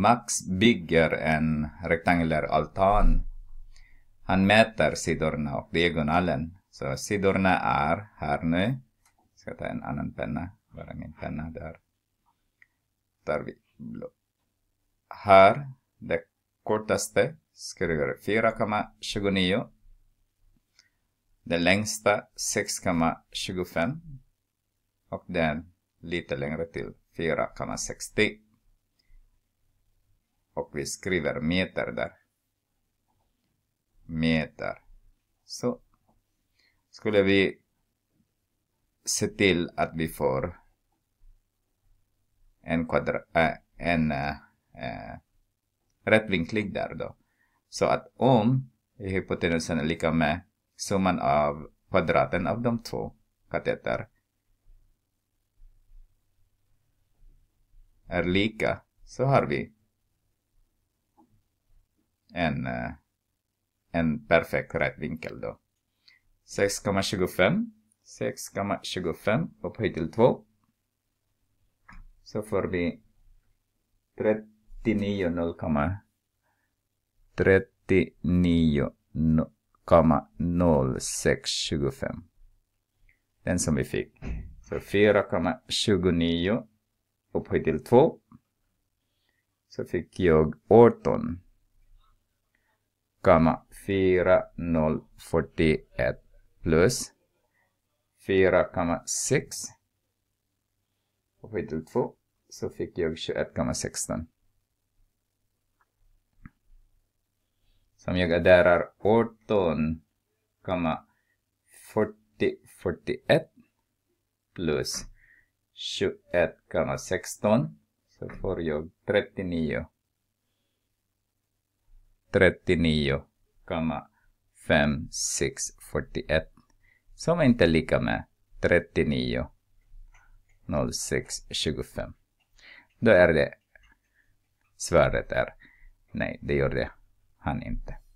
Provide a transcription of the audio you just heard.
Max bygger en rektangulär altan. Han mäter sidorna och diagonalen. Så sidorna är här nu. Jag ska ta en annan penna. Var är min penna där. Tar vi blå. Här, det kortaste, skriver 4,29. Det längsta 6,25. Och den lite längre till 4,60 och vi skriver meter där. Meter. Så skulle vi se till att vi får en, kvadra, äh, en äh, äh rättvinklig där då. Så att om hypotenusen är lika med summan av kvadraten av de två kateter är lika så har vi en, eh, en perfekt rätt vinkel då. 6,25 6,25 upphöjt till 2. Så får vi 39,0,39,0 0,0625. Den som vi fick. Så 4,29 upphöjt till 2. Så fick jag 18. 4.041 plus 4,6 och skit 2 så fick jag 21,16. Som jag adderar 18,4041 plus 21,16 så får jag 39. 39,5641 som är inte lika med 39,0625. Då är det svaret är nej, det gör det, han inte.